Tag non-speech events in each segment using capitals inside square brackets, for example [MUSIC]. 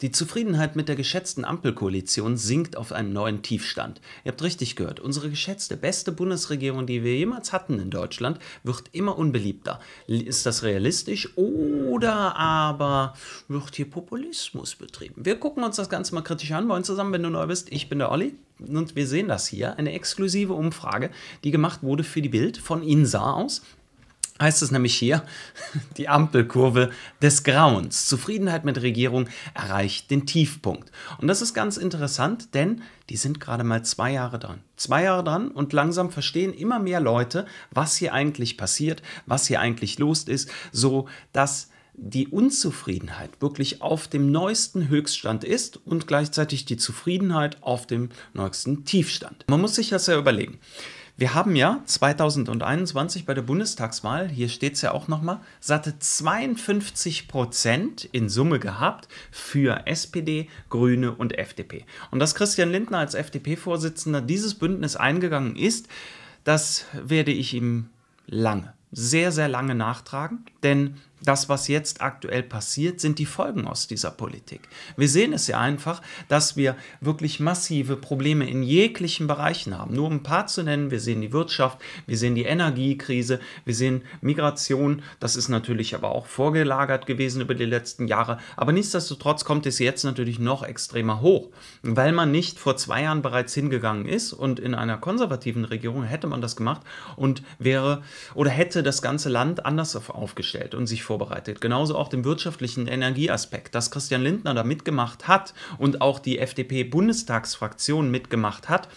Die Zufriedenheit mit der geschätzten Ampelkoalition sinkt auf einen neuen Tiefstand. Ihr habt richtig gehört, unsere geschätzte beste Bundesregierung, die wir jemals hatten in Deutschland, wird immer unbeliebter. Ist das realistisch oder aber wird hier Populismus betrieben? Wir gucken uns das Ganze mal kritisch an. Moin zusammen, wenn du neu bist, ich bin der Olli. Und wir sehen das hier, eine exklusive Umfrage, die gemacht wurde für die Bild von INSA aus heißt es nämlich hier, [LAUGHS] die Ampelkurve des Grauens. Zufriedenheit mit Regierung erreicht den Tiefpunkt. Und das ist ganz interessant, denn die sind gerade mal zwei Jahre dran. Zwei Jahre dran und langsam verstehen immer mehr Leute, was hier eigentlich passiert, was hier eigentlich los ist, so dass die Unzufriedenheit wirklich auf dem neuesten Höchststand ist und gleichzeitig die Zufriedenheit auf dem neuesten Tiefstand. Man muss sich das ja überlegen. Wir haben ja 2021 bei der Bundestagswahl, hier steht es ja auch nochmal, satte 52 Prozent in Summe gehabt für SPD, Grüne und FDP. Und dass Christian Lindner als FDP-Vorsitzender dieses Bündnis eingegangen ist, das werde ich ihm lange, sehr, sehr lange nachtragen, denn das, was jetzt aktuell passiert, sind die Folgen aus dieser Politik. Wir sehen es ja einfach, dass wir wirklich massive Probleme in jeglichen Bereichen haben. Nur um ein paar zu nennen, wir sehen die Wirtschaft, wir sehen die Energiekrise, wir sehen Migration, das ist natürlich aber auch vorgelagert gewesen über die letzten Jahre. Aber nichtsdestotrotz kommt es jetzt natürlich noch extremer hoch, weil man nicht vor zwei Jahren bereits hingegangen ist und in einer konservativen Regierung hätte man das gemacht und wäre oder hätte das ganze Land anders aufgestellt und sich vorbereitet. Genauso auch dem wirtschaftlichen Energieaspekt, dass Christian Lindner da mitgemacht hat und auch die FDP-Bundestagsfraktion mitgemacht hat,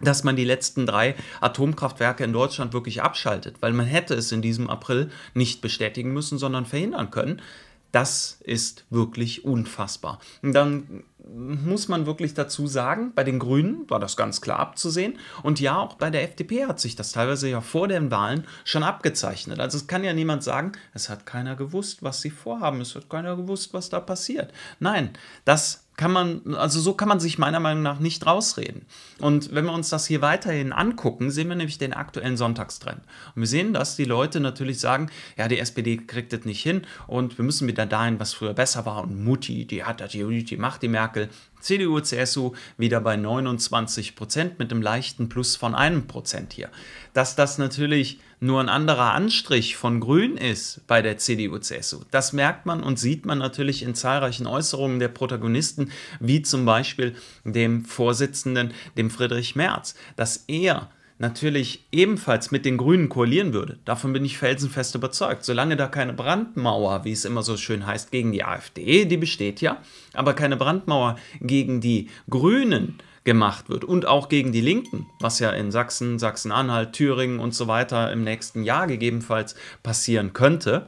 dass man die letzten drei Atomkraftwerke in Deutschland wirklich abschaltet, weil man hätte es in diesem April nicht bestätigen müssen, sondern verhindern können. Das ist wirklich unfassbar. Und dann muss man wirklich dazu sagen, bei den Grünen war das ganz klar abzusehen. Und ja, auch bei der FDP hat sich das teilweise ja vor den Wahlen schon abgezeichnet. Also es kann ja niemand sagen, es hat keiner gewusst, was sie vorhaben, es hat keiner gewusst, was da passiert. Nein, das kann man, also so kann man sich meiner Meinung nach nicht rausreden. Und wenn wir uns das hier weiterhin angucken, sehen wir nämlich den aktuellen Sonntagstrend. Und wir sehen, dass die Leute natürlich sagen, ja, die SPD kriegt das nicht hin und wir müssen wieder dahin, was früher besser war. Und Mutti, die hat das, die, die macht die Merkel, CDU, CSU wieder bei 29 Prozent mit einem leichten Plus von einem Prozent hier. Dass das natürlich nur ein anderer Anstrich von Grün ist bei der CDU, CSU, das merkt man und sieht man natürlich in zahlreichen Äußerungen der Protagonisten, wie zum Beispiel dem Vorsitzenden, dem Friedrich Merz, dass er natürlich ebenfalls mit den Grünen koalieren würde. Davon bin ich felsenfest überzeugt. Solange da keine Brandmauer, wie es immer so schön heißt, gegen die AfD, die besteht ja, aber keine Brandmauer gegen die Grünen gemacht wird und auch gegen die Linken, was ja in Sachsen, Sachsen-Anhalt, Thüringen und so weiter im nächsten Jahr gegebenenfalls passieren könnte,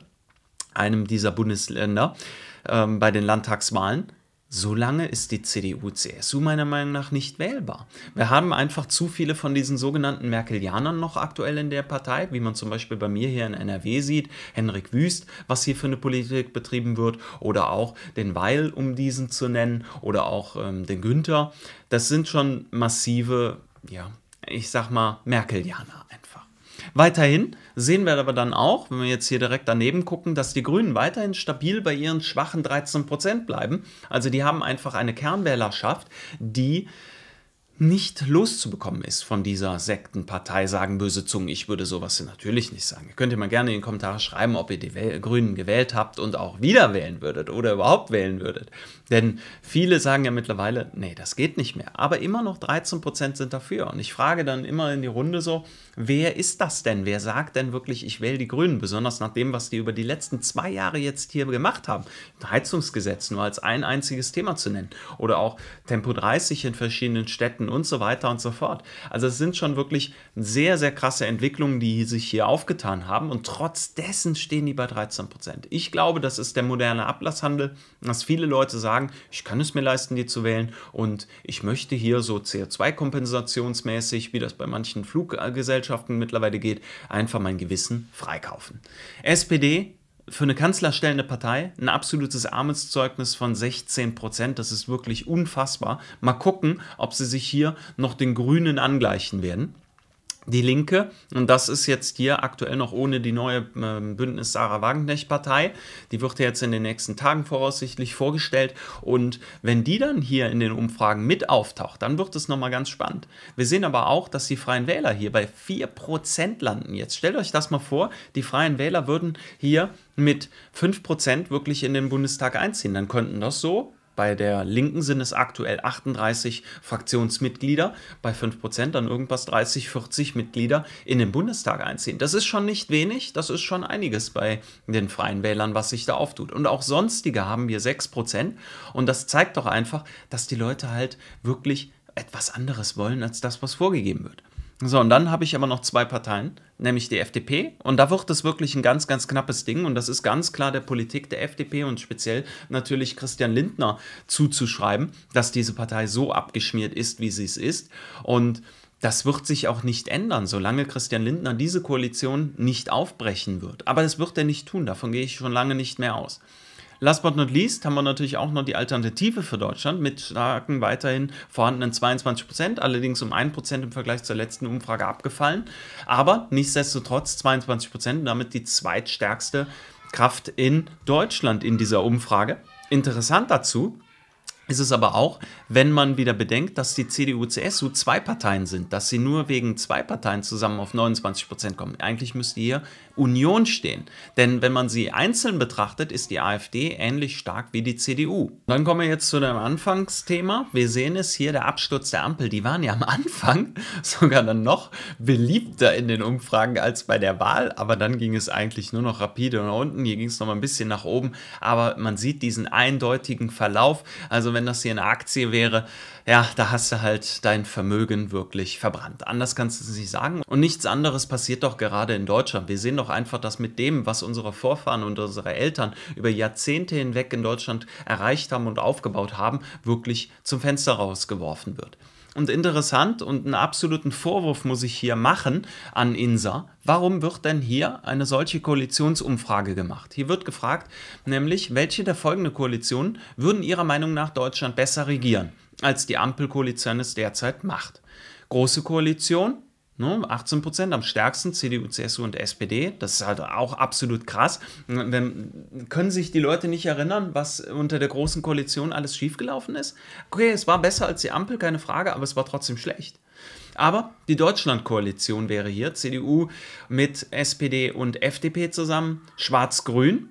einem dieser Bundesländer ähm, bei den Landtagswahlen, Solange ist die CDU-CSU meiner Meinung nach nicht wählbar. Wir haben einfach zu viele von diesen sogenannten Merkelianern noch aktuell in der Partei, wie man zum Beispiel bei mir hier in NRW sieht, Henrik Wüst, was hier für eine Politik betrieben wird, oder auch den Weil, um diesen zu nennen, oder auch ähm, den Günther. Das sind schon massive, ja, ich sag mal, Merkelianer Einfach. Weiterhin sehen wir aber dann auch, wenn wir jetzt hier direkt daneben gucken, dass die Grünen weiterhin stabil bei ihren schwachen 13% Prozent bleiben. Also die haben einfach eine Kernwählerschaft, die nicht loszubekommen ist von dieser Sektenpartei, sagen böse Zungen. Ich würde sowas natürlich nicht sagen. Ihr könnt ihr mal gerne in die Kommentare schreiben, ob ihr die Grünen gewählt habt und auch wieder wählen würdet oder überhaupt wählen würdet. Denn viele sagen ja mittlerweile, nee, das geht nicht mehr. Aber immer noch 13% Prozent sind dafür. Und ich frage dann immer in die Runde so, wer ist das denn? Wer sagt denn wirklich, ich wähle die Grünen? Besonders nach dem, was die über die letzten zwei Jahre jetzt hier gemacht haben. Heizungsgesetz nur als ein einziges Thema zu nennen. Oder auch Tempo 30 in verschiedenen Städten und so weiter und so fort. Also es sind schon wirklich sehr, sehr krasse Entwicklungen, die sich hier aufgetan haben und trotz dessen stehen die bei 13 Prozent. Ich glaube, das ist der moderne Ablasshandel, dass viele Leute sagen, ich kann es mir leisten, die zu wählen und ich möchte hier so CO2-kompensationsmäßig, wie das bei manchen Fluggesellschaften mittlerweile geht, einfach mein Gewissen freikaufen. SPD für eine kanzlerstellende Partei ein absolutes Armutszeugnis von 16 Prozent. Das ist wirklich unfassbar. Mal gucken, ob sie sich hier noch den Grünen angleichen werden die Linke. Und das ist jetzt hier aktuell noch ohne die neue ähm, Bündnis Sarah Wagenknecht Partei. Die wird ja jetzt in den nächsten Tagen voraussichtlich vorgestellt. Und wenn die dann hier in den Umfragen mit auftaucht, dann wird es nochmal ganz spannend. Wir sehen aber auch, dass die Freien Wähler hier bei 4% landen. Jetzt stellt euch das mal vor, die Freien Wähler würden hier mit 5% wirklich in den Bundestag einziehen. Dann könnten das so bei der Linken sind es aktuell 38 Fraktionsmitglieder, bei 5% dann irgendwas 30, 40 Mitglieder in den Bundestag einziehen. Das ist schon nicht wenig, das ist schon einiges bei den Freien Wählern, was sich da auftut. Und auch sonstige haben wir 6%. Und das zeigt doch einfach, dass die Leute halt wirklich etwas anderes wollen als das, was vorgegeben wird. So, und dann habe ich aber noch zwei Parteien, nämlich die FDP. Und da wird es wirklich ein ganz, ganz knappes Ding. Und das ist ganz klar der Politik der FDP und speziell natürlich Christian Lindner zuzuschreiben, dass diese Partei so abgeschmiert ist, wie sie es ist. Und das wird sich auch nicht ändern, solange Christian Lindner diese Koalition nicht aufbrechen wird. Aber das wird er nicht tun, davon gehe ich schon lange nicht mehr aus. Last but not least haben wir natürlich auch noch die Alternative für Deutschland mit starken weiterhin vorhandenen 22 Prozent, allerdings um 1 Prozent im Vergleich zur letzten Umfrage abgefallen. Aber nichtsdestotrotz 22 Prozent, damit die zweitstärkste Kraft in Deutschland in dieser Umfrage. Interessant dazu, ist es aber auch, wenn man wieder bedenkt, dass die CDU-CSU zwei Parteien sind, dass sie nur wegen zwei Parteien zusammen auf 29 Prozent kommen. Eigentlich müsste hier Union stehen. Denn wenn man sie einzeln betrachtet, ist die AfD ähnlich stark wie die CDU. Dann kommen wir jetzt zu dem Anfangsthema. Wir sehen es hier, der Absturz der Ampel. Die waren ja am Anfang [LAUGHS] sogar dann noch beliebter in den Umfragen als bei der Wahl. Aber dann ging es eigentlich nur noch rapide nach unten. Hier ging es noch mal ein bisschen nach oben. Aber man sieht diesen eindeutigen Verlauf. Also wenn wenn das hier eine Aktie wäre, ja, da hast du halt dein Vermögen wirklich verbrannt. Anders kannst du es nicht sagen. Und nichts anderes passiert doch gerade in Deutschland. Wir sehen doch einfach, dass mit dem, was unsere Vorfahren und unsere Eltern über Jahrzehnte hinweg in Deutschland erreicht haben und aufgebaut haben, wirklich zum Fenster rausgeworfen wird und interessant und einen absoluten Vorwurf muss ich hier machen an INSA. Warum wird denn hier eine solche Koalitionsumfrage gemacht? Hier wird gefragt, nämlich, welche der folgenden Koalitionen würden Ihrer Meinung nach Deutschland besser regieren, als die Ampelkoalition es derzeit macht? Große Koalition, 18 ne? Prozent, am stärksten CDU, CSU und SPD. Das ist halt auch absolut krass. Wenn, können sich die Leute nicht erinnern, was unter der Großen Koalition alles schiefgelaufen ist? Okay, es war besser als die Ampel, keine Frage, aber es war trotzdem schlecht. Aber die Deutschlandkoalition wäre hier, CDU mit SPD und FDP zusammen, Schwarz-Grün.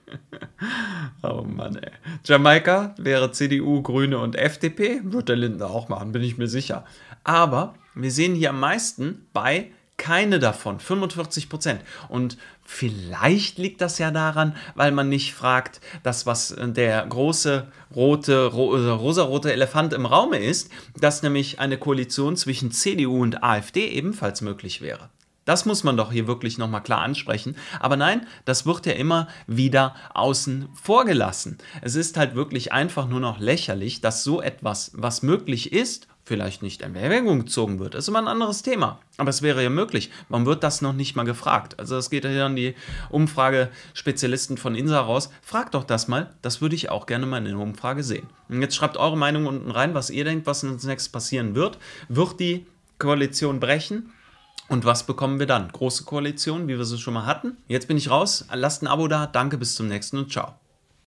[LAUGHS] oh Mann, ey. Jamaika wäre CDU, Grüne und FDP. Wird der Lindner auch machen, bin ich mir sicher. Aber wir sehen hier am meisten bei keine davon, 45 Prozent. Und vielleicht liegt das ja daran, weil man nicht fragt, das, was äh, der große rote, ro äh, rosarote Elefant im Raume ist, dass nämlich eine Koalition zwischen CDU und AfD ebenfalls möglich wäre. Das muss man doch hier wirklich nochmal klar ansprechen. Aber nein, das wird ja immer wieder außen vorgelassen. Es ist halt wirklich einfach nur noch lächerlich, dass so etwas, was möglich ist vielleicht nicht in Erwägung gezogen wird. Das ist immer ein anderes Thema. Aber es wäre ja möglich. Warum wird das noch nicht mal gefragt? Also es geht ja an die Umfrage Spezialisten von INSA raus. Fragt doch das mal. Das würde ich auch gerne mal in der Umfrage sehen. Und jetzt schreibt eure Meinung unten rein, was ihr denkt, was uns nächstes passieren wird. Wird die Koalition brechen? Und was bekommen wir dann? Große Koalition, wie wir sie schon mal hatten. Jetzt bin ich raus. Lasst ein Abo da. Danke, bis zum nächsten und ciao.